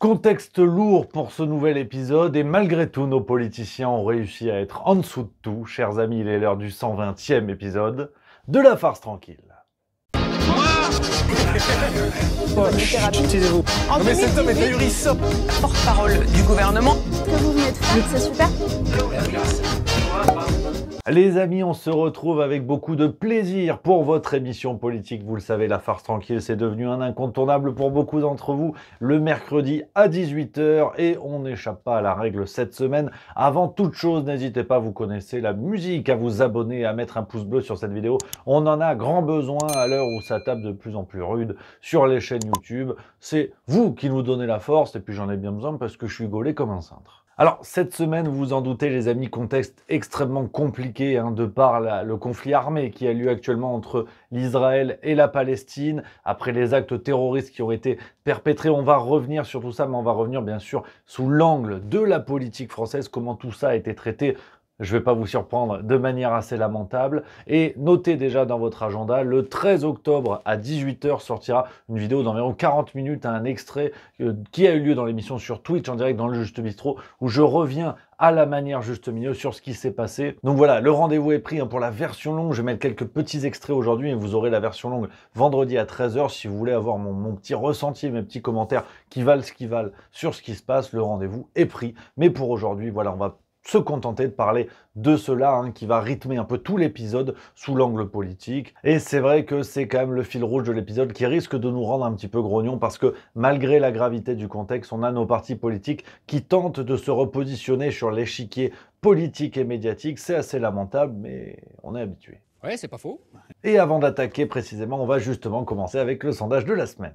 Contexte lourd pour ce nouvel épisode et malgré tout nos politiciens ont réussi à être en dessous de tout. Chers amis, il est l'heure du 120e épisode de la farce tranquille. Porte-parole du gouvernement. Les amis, on se retrouve avec beaucoup de plaisir pour votre émission politique. Vous le savez, la farce tranquille, c'est devenu un incontournable pour beaucoup d'entre vous le mercredi à 18h et on n'échappe pas à la règle cette semaine. Avant toute chose, n'hésitez pas, vous connaissez la musique, à vous abonner, à mettre un pouce bleu sur cette vidéo. On en a grand besoin à l'heure où ça tape de plus en plus rude sur les chaînes YouTube. C'est vous qui nous donnez la force et puis j'en ai bien besoin parce que je suis gaulé comme un cintre. Alors, cette semaine, vous vous en doutez, les amis, contexte extrêmement compliqué hein, de par le conflit armé qui a lieu actuellement entre l'Israël et la Palestine, après les actes terroristes qui ont été perpétrés. On va revenir sur tout ça, mais on va revenir bien sûr sous l'angle de la politique française, comment tout ça a été traité je ne vais pas vous surprendre, de manière assez lamentable. Et notez déjà dans votre agenda, le 13 octobre à 18h sortira une vidéo d'environ 40 minutes à un extrait euh, qui a eu lieu dans l'émission sur Twitch en direct dans le Juste Bistro où je reviens à la manière juste milieu sur ce qui s'est passé. Donc voilà, le rendez-vous est pris hein, pour la version longue. Je vais mettre quelques petits extraits aujourd'hui et vous aurez la version longue vendredi à 13h si vous voulez avoir mon, mon petit ressenti, mes petits commentaires qui valent ce qu'ils valent sur ce qui se passe. Le rendez-vous est pris. Mais pour aujourd'hui, voilà, on va se contenter de parler de cela hein, qui va rythmer un peu tout l'épisode sous l'angle politique. Et c'est vrai que c'est quand même le fil rouge de l'épisode qui risque de nous rendre un petit peu grognon parce que malgré la gravité du contexte, on a nos partis politiques qui tentent de se repositionner sur l'échiquier politique et médiatique. C'est assez lamentable, mais on est habitué. Ouais, c'est pas faux. Et avant d'attaquer précisément, on va justement commencer avec le sondage de la semaine.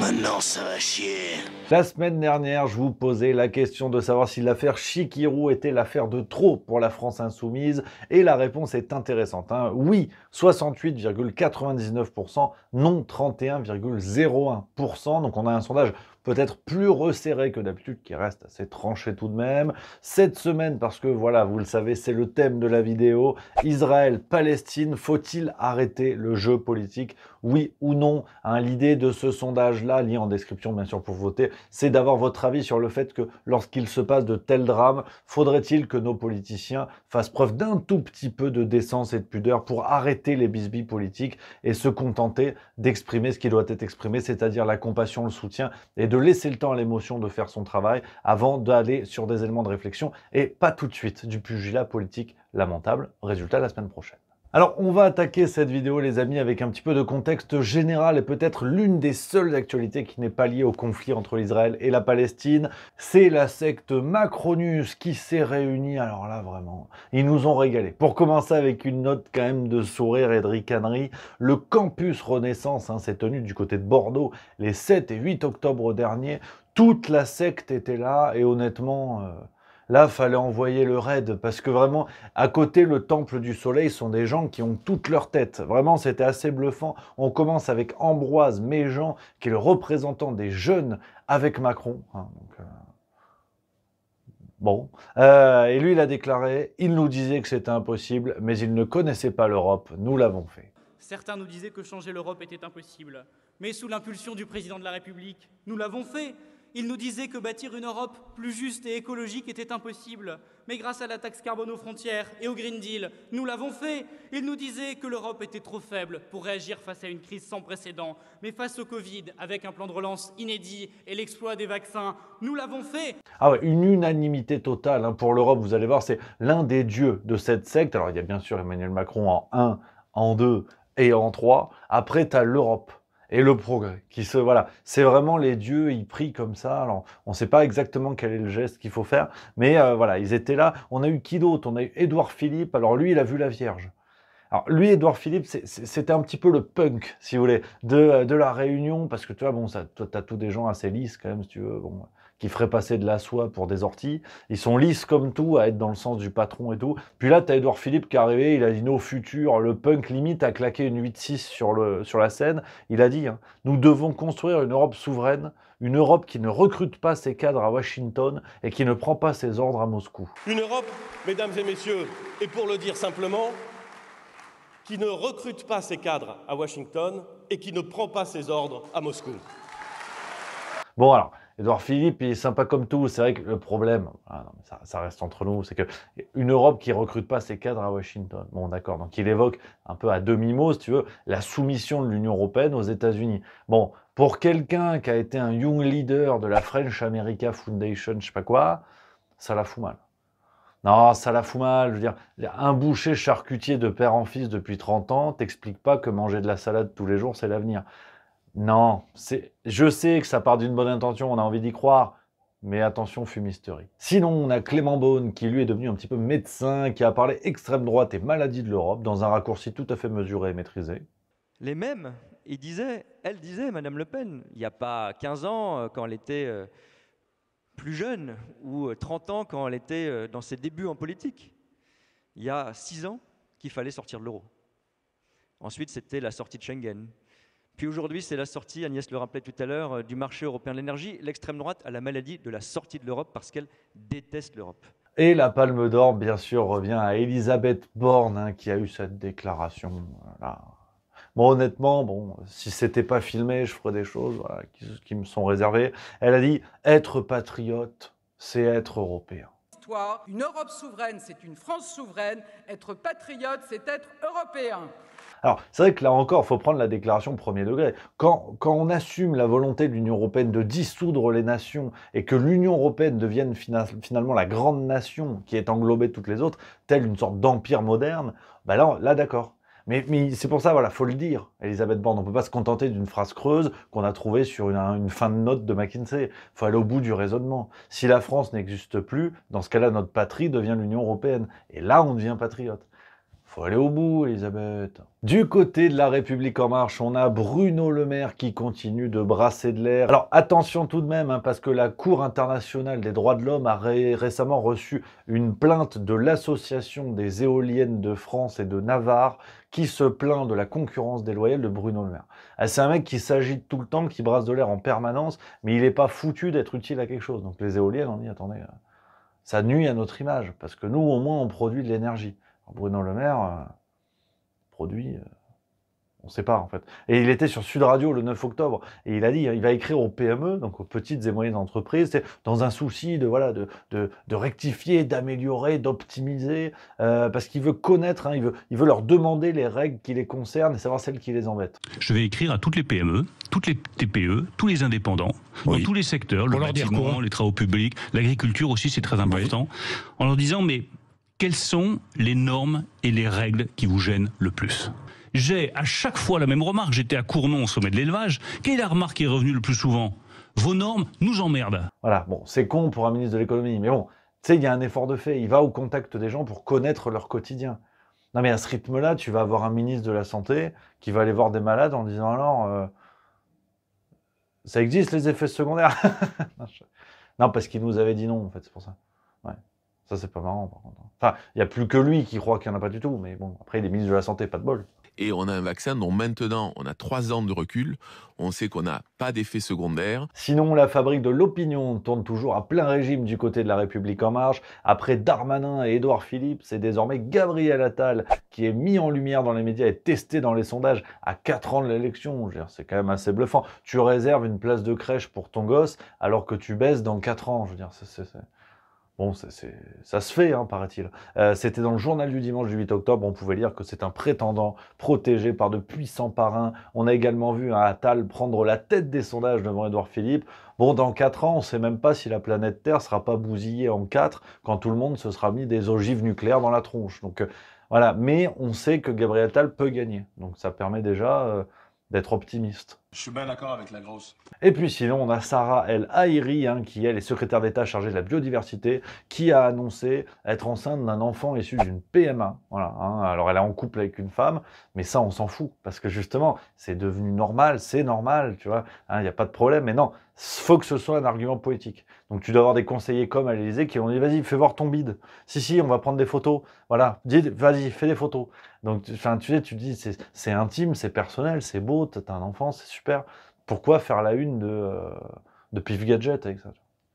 Maintenant, ça va chier. La semaine dernière, je vous posais la question de savoir si l'affaire Chikirou était l'affaire de trop pour la France insoumise, et la réponse est intéressante. Hein. Oui, 68,99%, non 31,01%, donc on a un sondage peut-être plus resserré que d'habitude, qui reste assez tranché tout de même. Cette semaine, parce que voilà, vous le savez, c'est le thème de la vidéo, Israël-Palestine, faut-il arrêter le jeu politique oui ou non. Hein. L'idée de ce sondage-là, lié en description bien sûr pour voter, c'est d'avoir votre avis sur le fait que lorsqu'il se passe de tels drames, faudrait-il que nos politiciens fassent preuve d'un tout petit peu de décence et de pudeur pour arrêter les bisbis politiques et se contenter d'exprimer ce qui doit être exprimé, c'est-à-dire la compassion, le soutien, et de laisser le temps à l'émotion de faire son travail avant d'aller sur des éléments de réflexion et pas tout de suite du pugilat politique lamentable. Résultat la semaine prochaine. Alors on va attaquer cette vidéo les amis avec un petit peu de contexte général et peut-être l'une des seules actualités qui n'est pas liée au conflit entre l'Israël et la Palestine, c'est la secte Macronus qui s'est réunie. Alors là vraiment, ils nous ont régalé. Pour commencer avec une note quand même de sourire et de ricanerie, le campus Renaissance hein, s'est tenu du côté de Bordeaux les 7 et 8 octobre dernier. Toute la secte était là et honnêtement... Euh, Là, fallait envoyer le raid parce que vraiment, à côté, le temple du soleil sont des gens qui ont toute leur tête. Vraiment, c'était assez bluffant. On commence avec Ambroise Méjean, qui est le représentant des jeunes avec Macron. Hein, euh, bon. Euh, et lui, il a déclaré, il nous disait que c'était impossible, mais il ne connaissait pas l'Europe. Nous l'avons fait. Certains nous disaient que changer l'Europe était impossible, mais sous l'impulsion du président de la République, nous l'avons fait il nous disait que bâtir une Europe plus juste et écologique était impossible. Mais grâce à la taxe carbone aux frontières et au Green Deal, nous l'avons fait. Il nous disait que l'Europe était trop faible pour réagir face à une crise sans précédent. Mais face au Covid, avec un plan de relance inédit et l'exploit des vaccins, nous l'avons fait. Ah ouais, une unanimité totale hein, pour l'Europe, vous allez voir, c'est l'un des dieux de cette secte. Alors il y a bien sûr Emmanuel Macron en 1, en 2 et en 3. Après, tu as l'Europe et le progrès. Qui se, voilà, c'est vraiment les dieux, ils prient comme ça. Alors, on ne sait pas exactement quel est le geste qu'il faut faire, mais euh, voilà, ils étaient là. On a eu qui d'autre On a eu Édouard Philippe. Alors lui, il a vu la Vierge. Alors lui, Édouard Philippe, c'était un petit peu le punk, si vous voulez, de, euh, la Réunion, parce que tu vois, bon, ça, toi, as tous des gens assez lisses quand même, si tu veux. Bon, qui ferait passer de la soie pour des orties. Ils sont lisses comme tout, à être dans le sens du patron et tout. Puis là, tu as Edouard Philippe qui est arrivé, il a dit nos futurs, le punk limite a claqué une 8-6 sur, sur la scène. Il a dit, hein, nous devons construire une Europe souveraine, une Europe qui ne recrute pas ses cadres à Washington et qui ne prend pas ses ordres à Moscou. Une Europe, mesdames et messieurs, et pour le dire simplement, qui ne recrute pas ses cadres à Washington et qui ne prend pas ses ordres à Moscou. Bon alors, Edouard Philippe, il est sympa comme tout. C'est vrai que le problème, ah ça, reste entre nous, c'est que une Europe qui recrute pas ses cadres à Washington. Bon, d'accord. Donc, il évoque un peu à demi-mot, si tu veux, la soumission de l'Union européenne aux États-Unis. Bon, pour quelqu'un qui a été un young leader de la French America Foundation, je sais pas quoi, ça la fout mal. Non, ça la fout mal. Je veux dire, un boucher charcutier de père en fils depuis 30 ans t'explique pas que manger de la salade tous les jours, c'est l'avenir. Non, je sais que ça part d'une bonne intention, on a envie d'y croire, mais attention fumisterie. Sinon, on a Clément Beaune, qui lui est devenu un petit peu médecin, qui a parlé extrême droite et maladie de l'Europe, dans un raccourci tout à fait mesuré et maîtrisé. Les mêmes, il disaient, elle disait, Madame Le Pen, il n'y a pas 15 euh, euh, euh, ans, quand elle était plus jeune, ou 30 ans, quand elle était dans ses débuts en politique, il y a 6 ans qu'il fallait sortir de l'euro. Ensuite, c'était la sortie de Schengen. Puis aujourd'hui, c'est la sortie, Agnès le rappelait tout à l'heure, euh, du marché européen de l'énergie. L'extrême droite a la maladie de la sortie de l'Europe parce qu'elle déteste l'Europe. Et la Palme d'Or, bien sûr, revient à Elisabeth Borne, hein, qui a eu cette déclaration. Bon, honnêtement, bon, si c'était pas filmé, je ferais des choses qui, qui me sont réservées. Elle a dit être patriote, c'est être européen. Une Europe souveraine, c'est une France souveraine. Être patriote, c'est être européen. Alors, c'est vrai que là encore, il faut prendre la déclaration premier degré. Quand, on assume la volonté de l'Union européenne de dissoudre les nations et que l'Union européenne devienne finalement la grande nation qui est englobée toutes les autres, telle une sorte d'empire moderne, bah là, là d'accord. Mais, c'est pour ça, voilà, faut le dire, Elisabeth Borne. On ne peut pas se contenter d'une phrase creuse qu'on a trouvée sur une, une, fin de note de McKinsey. faut aller au bout du raisonnement. Si la France n'existe plus, dans ce cas-là, notre patrie devient l'Union européenne. Et là, on devient patriote. Faut aller au bout, Elisabeth. Du côté de la République en marche, on a Bruno Le Maire qui continue de brasser de l'air. Alors attention tout de même, hein, parce que la Cour internationale des droits de l'homme a récemment reçu une plainte de l'Association des éoliennes de France et de Navarre qui se plaint de la concurrence déloyale de Bruno Le Maire. Ah, c'est un mec qui s'agit tout le temps, qui brasse de l'air en permanence, mais il n'est pas foutu d'être utile à quelque chose. Donc les éoliennes, on dit attendez, euh, ça nuit à notre image, parce que nous au moins on produit de l'énergie. Bruno Le Maire euh, produit euh, on ne sait pas en fait. Et il était sur Sud Radio le 9 octobre et il a dit hein, il va écrire aux PME, donc aux petites et moyennes entreprises, dans un souci de voilà de, rectifier, d'améliorer, d'optimiser, euh, parce qu'il veut connaître, hein, il, veut, il veut leur demander les règles qui les concernent et savoir celles qui les embêtent. Je vais écrire à toutes les PME, toutes les TPE, tous les indépendants, dans tous les secteurs, Pour le bâtiment, les travaux publics, l'agriculture aussi, c'est très important, en leur disant mais quelles sont les normes et les règles qui vous gênent le plus J'ai à chaque fois la même remarque. J'étais à Cournon au sommet de l'élevage. Quelle est la remarque qui est revenue le plus souvent Vos normes nous emmerdent. Voilà, bon, c'est con pour un ministre de l'économie, mais bon, tu sais, il y a un effort de fait. Il va au contact des gens pour connaître leur quotidien. Non, mais à ce rythme-là, tu vas avoir un ministre de la Santé qui va aller voir des malades en disant alors, euh, ça existe les effets secondaires Non, parce qu'il nous avait dit non, en fait, c'est pour ça. Ouais. Ça, c'est pas marrant, par contre. Hein. Enfin, il n'y a plus que lui qui croit qu'il n'y en a pas du tout, mais bon, après, il est ministre de la Santé, pas de bol. Et on a un vaccin dont maintenant, on a trois ans de recul, on sait qu'on n'a pas d'effet secondaire. Sinon, la fabrique de l'opinion tourne toujours à plein régime du côté de la République En Marche. Après Darmanin et Edouard Philippe, c'est désormais Gabriel Attal qui est mis en lumière dans les médias et testé dans les sondages à 4 ans de l'élection. C'est quand même assez bluffant. Tu réserves une place de crèche pour ton gosse alors que tu baisses dans quatre ans. Je veux dire, c'est... Bon, ça se fait, hein, paraît-il. Euh, c'était dans le journal du dimanche du 8 octobre. On pouvait lire que c'est un prétendant protégé par de puissants parrains. On a également vu un Attal prendre la tête des sondages devant Édouard Philippe. Bon, dans 4 ans, on ne sait même pas si la planète Terre sera pas bousillée en 4 quand tout le monde se sera mis des ogives nucléaires dans la tronche. Donc euh, voilà. Mais on sait que Gabriel Attal peut gagner. Donc ça permet déjà euh, d'être optimiste. Je suis bien d'accord avec la grosse. Et puis sinon, on a Sarah El Haïri, hein, qui elle est secrétaire d'État chargée de la biodiversité, qui a annoncé être enceinte d'un enfant issu d'une PMA. Voilà, hein. Alors elle est en couple avec une femme, mais ça on s'en fout, parce que justement, c'est devenu normal, c'est normal, tu vois, hein, il n'y a pas de problème, mais non, il faut que ce soit un argument poétique. Donc tu dois avoir des conseillers comme à l'Élysée qui ont dit vas-y, fais voir ton bide. Si, si, on va prendre des photos. Voilà, vas-y, fais des photos. Donc tu, tu tu dis c'est intime, c'est personnel, c'est beau, t'as un enfant, c'est super. Pourquoi faire la une de, euh, de Pif Gadget avec ça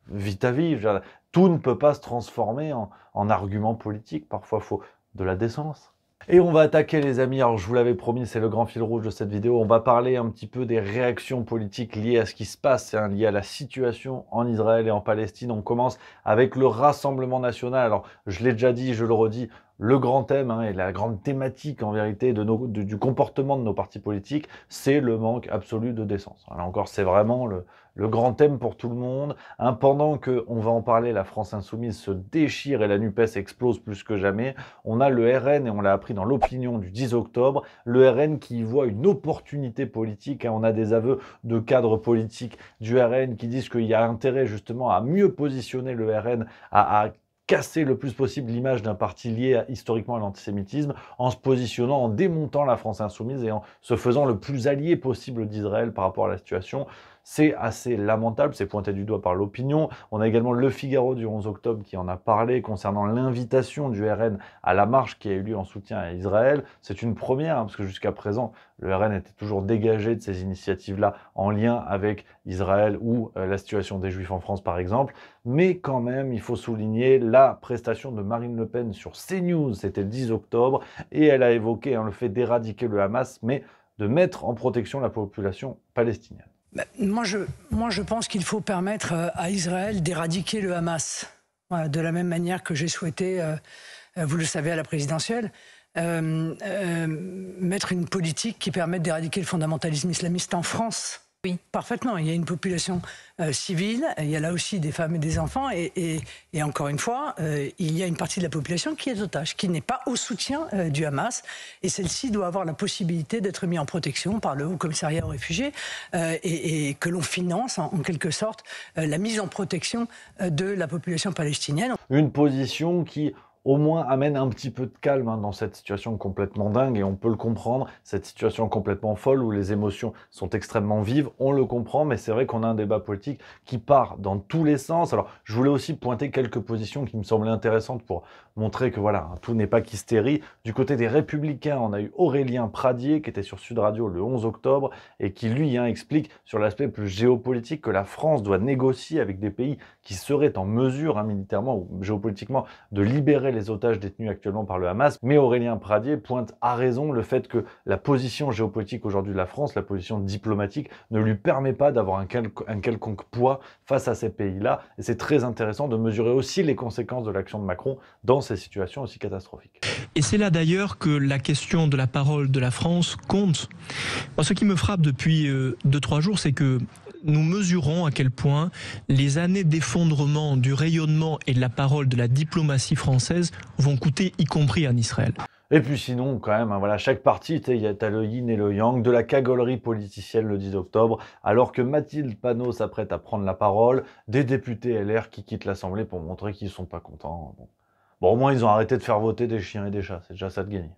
Vite à vivre. Tout ne peut pas se transformer en, en argument politique. Parfois, il faut de la décence. Et on va attaquer les amis, alors je vous l'avais promis, c'est le grand fil rouge de cette vidéo, on va parler un petit peu des réactions politiques liées à ce qui se passe, hein, liées à la situation en Israël et en Palestine. On commence avec le Rassemblement National, alors je l'ai déjà dit, je le redis, le grand thème hein, et la grande thématique en vérité de nos, du comportement de nos partis politiques, c'est le manque absolu de décence. Là encore, c'est vraiment le, le, grand thème pour tout le monde. Hein, pendant que, on va en parler, la France insoumise se déchire et la NUPES explose plus que jamais, on a le RN, et on l'a appris dans l'opinion du 10 octobre, le RN qui voit une opportunité politique. Hein. on a des aveux de cadres politiques du RN qui disent qu'il y a intérêt justement à mieux positionner le RN, à, à casser le plus possible l'image d'un parti lié historiquement à l'antisémitisme en se positionnant, en démontant la France insoumise et en se faisant le plus allié possible d'Israël par rapport à la situation. C'est assez lamentable, c'est pointé du doigt par l'opinion. On a également Le Figaro du 11 octobre qui en a parlé concernant l'invitation du RN à la marche qui a eu lieu en soutien à Israël. C'est une première, hein, parce que jusqu'à présent, le RN était toujours dégagé de ces initiatives-là en lien avec Israël ou euh, la situation des Juifs en France, par exemple. Mais quand même, il faut souligner la prestation de Marine Le Pen sur CNews, c'était le 10 octobre, et elle a évoqué hein, le fait d'éradiquer le Hamas, mais de mettre en protection la population palestinienne. Bah, moi je, pense qu'il faut permettre euh, à Israël d'éradiquer le Hamas, de la même manière que j'ai souhaité, euh, euh, vous le savez, à la présidentielle. mettre une politique qui permette d'éradiquer le fondamentalisme islamiste en France. Oui. Parfaitement. Il y a une population euh, civile, il y a là aussi des femmes et des enfants, et, encore une fois, euh, il y a une partie de la population qui est otage, qui n'est pas au soutien euh, du Hamas, et celle-ci doit avoir la possibilité d'être mise en protection par le Haut Commissariat aux réfugiés, et, que l'on finance en quelque sorte la mise en protection de la population palestinienne. Une position qui, au moins amène un petit peu de calme hein, dans cette situation complètement dingue et on peut le comprendre, cette situation complètement folle où les émotions sont extrêmement vives, on le comprend, mais c'est vrai qu'on a un débat politique qui part dans tous les sens. Alors je voulais aussi pointer quelques positions qui me semblaient intéressantes pour montrer que voilà, hein, tout n'est pas qu'hystérie. Du côté des républicains, on a eu Aurélien Pradier qui était sur Sud Radio le 11 octobre et qui lui hein, explique sur l'aspect plus géopolitique que la France doit négocier avec des pays qui serait en mesure, hein, militairement ou géopolitiquement, de libérer les otages détenus actuellement par le Hamas. Mais Aurélien Pradier pointe à raison le fait que la position géopolitique aujourd'hui de la France, la position diplomatique, ne lui permet pas d'avoir un, quelconque poids face à ces pays-là. Et c'est très intéressant de mesurer aussi les conséquences de l'action de Macron dans ces situations aussi catastrophiques. Et c'est là d'ailleurs que la question de la parole de la France compte. ce qui me frappe depuis 2-3 euh, jours, c'est que nous mesurons à quel point les années d'effondrement du rayonnement et de la parole de la diplomatie française vont coûter, y compris en Israël. Et puis sinon, quand même, hein, voilà, chaque parti, il y a le yin et le yang, de la cagolerie politicienne le 10 octobre, alors que Mathilde Panot s'apprête à prendre la parole, des députés LR qui quittent l'Assemblée pour montrer qu'ils sont pas contents. Bon. bon, au moins, ils ont arrêté de faire voter des chiens et des chats, c'est déjà ça de gagner.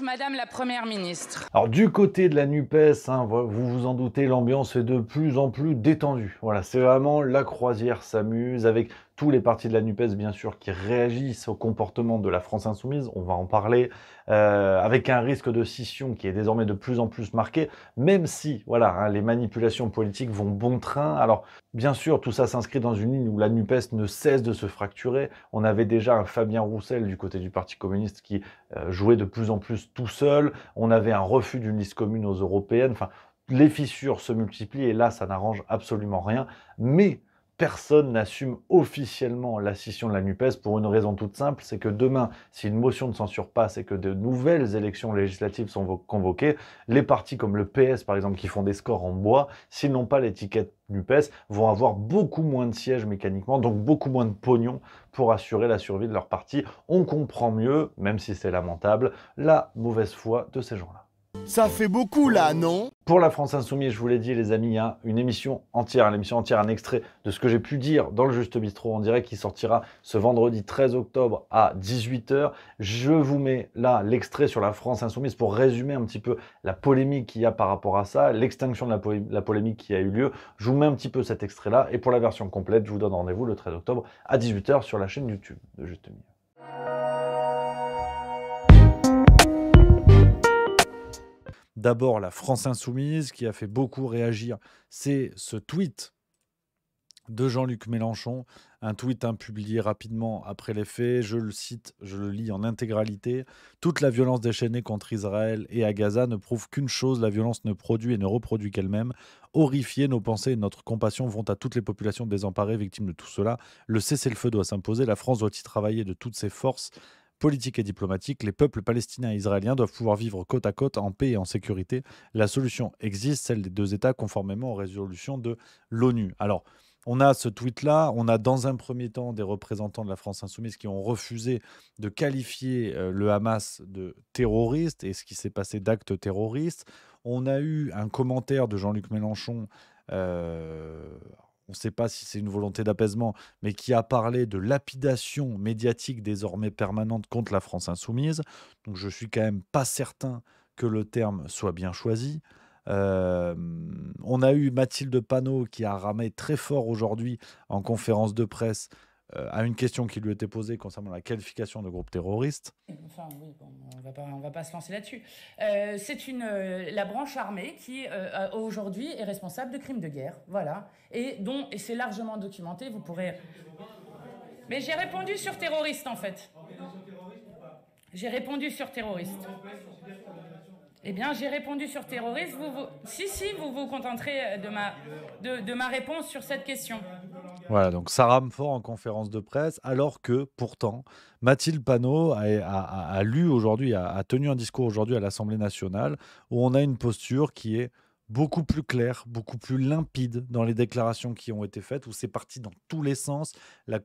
Madame la Première ministre. Alors du côté de la NUPES, hein, vous vous en doutez, l'ambiance est de plus en plus détendue. Voilà, c'est vraiment la croisière s'amuse avec les partis de la NUPES, bien sûr, qui réagissent au comportement de la France insoumise, on va en parler, euh, avec un risque de scission qui est désormais de plus en plus marqué, même si voilà, hein, les manipulations politiques vont bon train. Alors, bien sûr, tout ça s'inscrit dans une ligne où la NUPES ne cesse de se fracturer. On avait déjà un Fabien Roussel du côté du Parti communiste qui euh, jouait de plus en plus tout seul. On avait un refus d'une liste commune aux européennes. Enfin, les fissures se multiplient et là, ça n'arrange absolument rien. Mais personne n'assume officiellement la scission de la NUPES pour une raison toute simple, c'est que demain, si une motion ne censure passe et que de nouvelles élections législatives sont convoquées, les partis comme le PS par exemple qui font des scores en bois, s'ils n'ont pas l'étiquette NUPES, vont avoir beaucoup moins de sièges mécaniquement, donc beaucoup moins de pognon pour assurer la survie de leur parti. On comprend mieux, même si c'est lamentable, la mauvaise foi de ces gens-là. Ça fait beaucoup là, non Pour la France Insoumise, je vous l'ai dit les amis, il y a une émission entière, l'émission entière, un extrait de ce que j'ai pu dire dans le Juste Bistrot en direct qui sortira ce vendredi 13 octobre à 18h. Je vous mets là l'extrait sur la France Insoumise pour résumer un petit peu la polémique qu'il y a par rapport à ça, l'extinction de la, polémique qui a eu lieu. Je vous mets un petit peu cet extrait là et pour la version complète, je vous donne rendez-vous le 13 octobre à 18h sur la chaîne YouTube de Juste Bistrot. D'abord, la France insoumise, qui a fait beaucoup réagir, c'est ce tweet de Jean-Luc Mélenchon, un tweet hein, publié rapidement après les faits, je le cite, je le lis en intégralité, toute la violence déchaînée contre Israël et à Gaza ne prouve qu'une chose, la violence ne produit et ne reproduit qu'elle-même. Horrifier nos pensées et notre compassion vont à toutes les populations désemparées victimes de tout cela. Le cessez-le-feu doit s'imposer, la France doit y travailler de toutes ses forces politique et diplomatique, les peuples palestiniens et israéliens doivent pouvoir vivre côte à côte en paix et en sécurité. La solution existe, celle des deux États, conformément aux résolutions de l'ONU. Alors, on a ce tweet-là, on a dans un premier temps des représentants de la France insoumise qui ont refusé de qualifier euh, le Hamas de terroriste et ce qui s'est passé d'acte terroriste. On a eu un commentaire de Jean-Luc Mélenchon euh, on ne sait pas si c'est une volonté d'apaisement, mais qui a parlé de lapidation médiatique désormais permanente contre la France insoumise. Donc je suis quand même pas certain que le terme soit bien choisi. Euh, on a eu Mathilde Panot qui a ramé très fort aujourd'hui en conférence de presse euh, à une question qui lui était posée concernant la qualification de groupe terroriste. Enfin, oui, on ne va pas, se lancer là-dessus. Euh, c'est une, euh, la branche armée qui, aujourd'hui, est responsable de crimes de guerre, voilà, et dont, et c'est largement documenté, vous pourrez... Mais j'ai répondu sur terroriste, en fait. J'ai répondu sur terroriste. Eh bien, j'ai répondu sur terroriste. Vous, Si, si, vous vous contenterez de ma, de ma réponse sur cette question. Voilà, donc ça rame fort en conférence de presse, alors que pourtant, Mathilde Panot a, lu aujourd'hui, a, tenu un discours aujourd'hui à l'Assemblée nationale, où on a une posture qui est beaucoup plus claire, beaucoup plus limpide dans les déclarations qui ont été faites, où c'est parti dans tous les sens. La,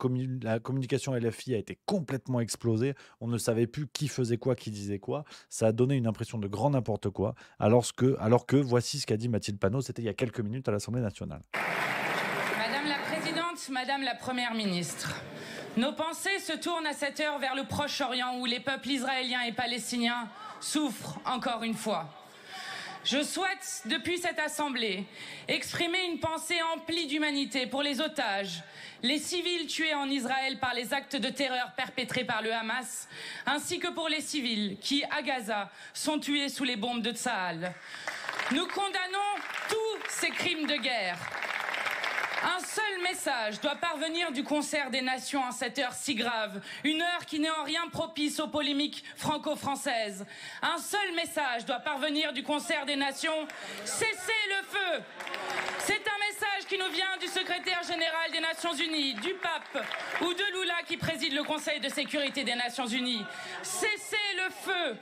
la communication LFI a été complètement explosée. On ne savait plus qui faisait quoi, qui disait quoi. Ça a donné une impression de grand n'importe quoi, alors que, alors que voici ce qu'a dit Mathilde Panot, c'était il y a quelques minutes à l'Assemblée nationale. Madame la Première ministre. Nos pensées se tournent à cette heure vers le Proche-Orient où les peuples israéliens et palestiniens souffrent encore une fois. Je souhaite, depuis cette Assemblée, exprimer une pensée emplie d'humanité pour les otages, les civils tués en Israël par les actes de terreur perpétrés par le Hamas, ainsi que pour les civils qui, à Gaza, sont tués sous les bombes de Tsahal. Nous condamnons tous ces crimes de guerre un seul message doit parvenir du concert des nations à cette heure si grave, une heure qui n'est en rien propice aux polémiques franco-françaises. Un seul message doit parvenir du concert des nations, cessez le feu qui nous vient du secrétaire général des Nations Unies, du pape ou de Lula qui préside le Conseil de sécurité des Nations Unies. Cessez le feu,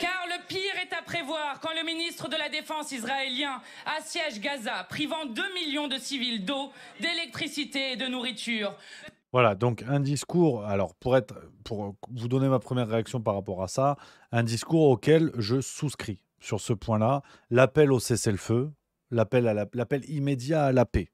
car le pire est à prévoir quand le ministre de la Défense israélien assiège Gaza, privant 2 millions de civils d'eau, d'électricité et de nourriture. Voilà, donc un discours, alors pour, être, pour vous donner ma première réaction par rapport à ça, un discours auquel je souscris sur ce point-là, l'appel au cessez-le-feu, l'appel immédiat à la paix.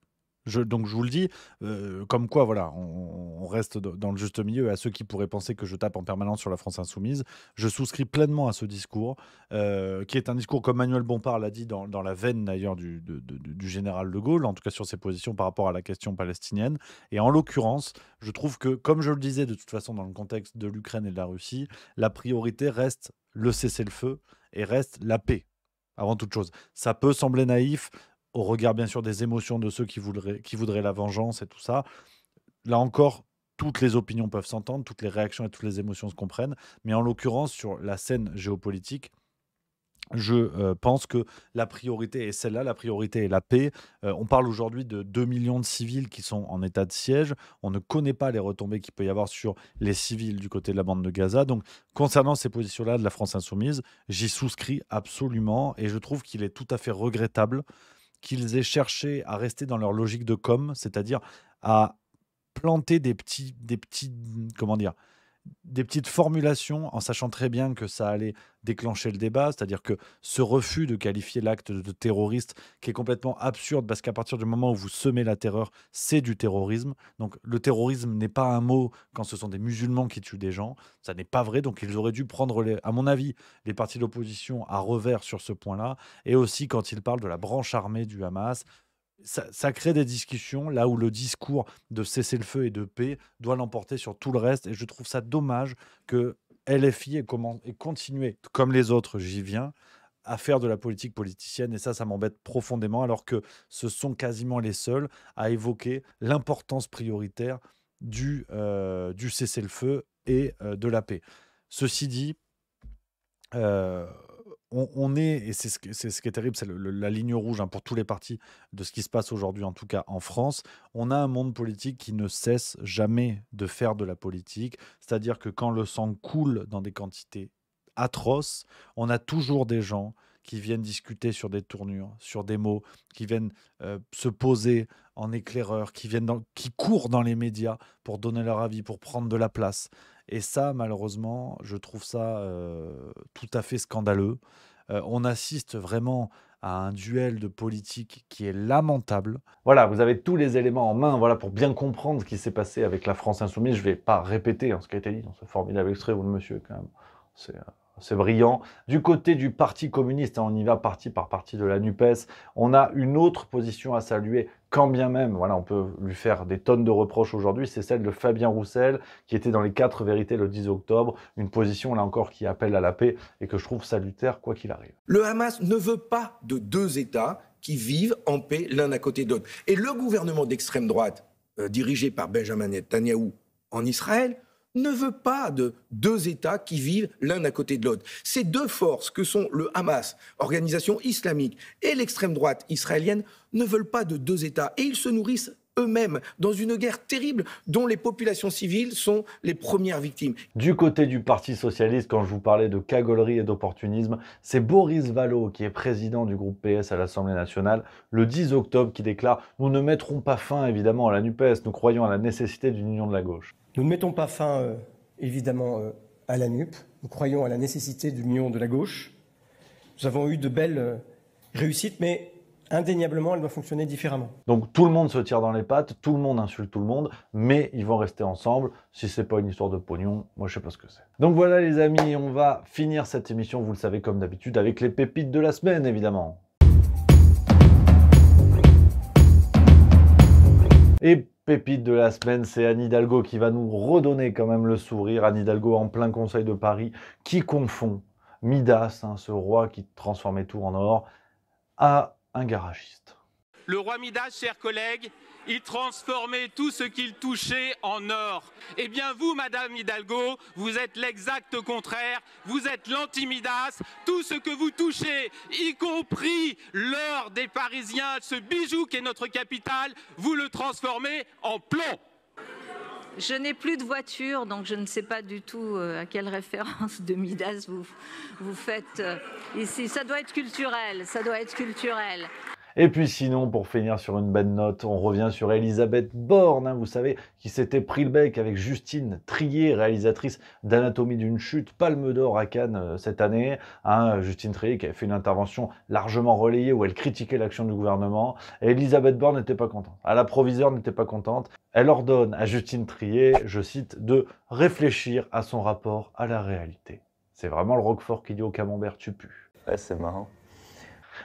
Je, donc je vous le dis, euh, comme quoi, voilà, on, reste dans le juste milieu. et À ceux qui pourraient penser que je tape en permanence sur la France insoumise, je souscris pleinement à ce discours, euh, qui est un discours, comme Manuel Bompard l'a dit, dans, dans, la veine d'ailleurs du, du, général de Gaulle, en tout cas sur ses positions par rapport à la question palestinienne. Et en l'occurrence, je trouve que, comme je le disais de toute façon dans le contexte de l'Ukraine et de la Russie, la priorité reste le cessez-le-feu et reste la paix avant toute chose. Ça peut sembler naïf au regard bien sûr des émotions de ceux qui voudraient, la vengeance et tout ça. Là encore, toutes les opinions peuvent s'entendre, toutes les réactions et toutes les émotions se comprennent, mais en l'occurrence sur la scène géopolitique, je euh, pense que la priorité est celle-là, la priorité est la paix. Euh, on parle aujourd'hui de 2 millions de civils qui sont en état de siège. On ne connaît pas les retombées qu'il peut y avoir sur les civils du côté de la bande de Gaza. Donc, concernant ces positions-là de la France insoumise, j'y souscris absolument et je trouve qu'il est tout à fait regrettable qu'ils aient cherché à rester dans leur logique de com, c'est-à-dire à planter des petits, des petits, comment dire, des petites formulations en sachant très bien que ça allait déclencher le débat, c'est-à-dire que ce refus de qualifier l'acte de terroriste, qui est complètement absurde, parce qu'à partir du moment où vous semez la terreur, c'est du terrorisme. Donc le terrorisme n'est pas un mot quand ce sont des musulmans qui tuent des gens, ça n'est pas vrai, donc ils auraient dû prendre, à mon avis, les partis d'opposition à revers sur ce point-là, et aussi quand ils parlent de la branche armée du Hamas, ça, crée des discussions là où le discours de cessez-le-feu et de paix doit l'emporter sur tout le reste. Et je trouve ça dommage que LFI ait, continué, comme les autres, j'y viens, à faire de la politique politicienne. Et ça, ça m'embête profondément, alors que ce sont quasiment les seuls à évoquer l'importance prioritaire du, euh, du cessez-le-feu et euh, de la paix. Ceci dit, euh, on, est, et c'est ce, qui est terrible, c'est la ligne rouge hein, pour tous les partis de ce qui se passe aujourd'hui, en tout cas en France, on a un monde politique qui ne cesse jamais de faire de la politique, c'est-à-dire que quand le sang coule dans des quantités atroces, on a toujours des gens qui viennent discuter sur des tournures, sur des mots, qui viennent euh, se poser en éclaireur, qui, qui courent dans les médias pour donner leur avis, pour prendre de la place. Et ça, malheureusement, je trouve ça euh, tout à fait scandaleux. Euh, on assiste vraiment à un duel de politique qui est lamentable. Voilà, vous avez tous les éléments en main voilà, pour bien comprendre ce qui s'est passé avec la France insoumise. Je ne vais pas répéter hein, ce qui a été dit dans ce formidable extrait où le monsieur, quand même, c'est euh, c'est brillant. Du côté du Parti communiste, hein, on y va parti par parti de la NUPES, on a une autre position à saluer, quand bien même, voilà, on peut lui faire des tonnes de reproches aujourd'hui, c'est celle de Fabien Roussel, qui était dans les quatre vérités le 10 octobre, une position, là encore, qui appelle à la paix et que je trouve salutaire, quoi qu'il arrive. Le Hamas ne veut pas de deux États qui vivent en paix l'un à côté de l'autre. Et le gouvernement d'extrême droite, euh, dirigé par Benjamin Netanyahou en Israël, ne veut pas de deux États qui vivent l'un à côté de l'autre. Ces deux forces que sont le Hamas, organisation islamique, et l'extrême droite israélienne ne veulent pas de deux États et ils se nourrissent eux-mêmes dans une guerre terrible dont les populations civiles sont les premières victimes. Du côté du Parti socialiste, quand je vous parlais de cagolerie et d'opportunisme, c'est Boris Vallot qui est président du groupe PS à l'Assemblée nationale, le 10 octobre, qui déclare Nous ne mettrons pas fin évidemment à la NUPES, nous croyons à la nécessité d'une union de la gauche. Nous ne mettons pas fin, euh, évidemment, euh, à la NUP. Nous croyons à la nécessité du million de la gauche. Nous avons eu de belles euh, réussites, mais indéniablement, elle doit fonctionner différemment. Donc tout le monde se tire dans les pattes, tout le monde insulte tout le monde, mais ils vont rester ensemble. Si c'est pas une histoire de pognon, moi je sais pas ce que c'est. Donc voilà les amis, on va finir cette émission, vous le savez comme d'habitude, avec les pépites de la semaine évidemment. Et pépite de la semaine, c'est Anne Hidalgo qui va nous redonner quand même le sourire. Anne Hidalgo en plein conseil de Paris, qui confond Midas, hein, ce roi qui transformait tout en or, à un garagiste. Le roi Midas, chers collègues, il transformait tout ce qu'il touchait en or. Eh bien vous, Madame Hidalgo, vous êtes l'exact contraire, vous êtes l'anti-Midas. Tout ce que vous touchez, y compris l'or des Parisiens, ce bijou qui est notre capitale, vous le transformez en plomb. Je n'ai plus de voiture, donc je ne sais pas du tout euh, à quelle référence de Midas vous, vous faites euh, ici. Ça doit être culturel, ça doit être culturel. Et puis sinon, pour finir sur une bonne note, on revient sur Elisabeth Borne, hein, vous savez, qui s'était pris le bec avec Justine Trier, réalisatrice d'Anatomie d'une chute, Palme d'Or à Cannes euh, cette année. Hein, Justine Trier qui a fait une intervention largement relayée où elle critiquait l'action du gouvernement. Et Elisabeth Borne n'était pas contente. À la proviseure n'était pas contente. Elle ordonne à Justine Trier, je cite, de réfléchir à son rapport à la réalité. C'est vraiment le Roquefort qui dit au camembert tu pues. c'est marrant.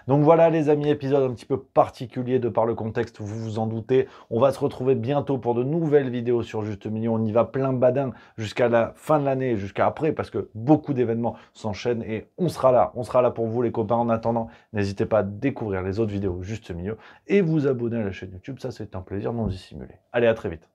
Donc voilà les amis, épisode un petit peu particulier de par le contexte, vous vous en doutez. On va se retrouver bientôt pour de nouvelles vidéos sur Juste Milieu. On y va plein badin jusqu'à la fin de l'année, jusqu'à après, parce que beaucoup d'événements s'enchaînent et on sera là. On sera là pour vous les copains. En attendant, n'hésitez pas à découvrir les autres vidéos Juste Milieu et vous abonner à la chaîne YouTube. Ça, c'est un plaisir non dissimulé. Allez, à très vite.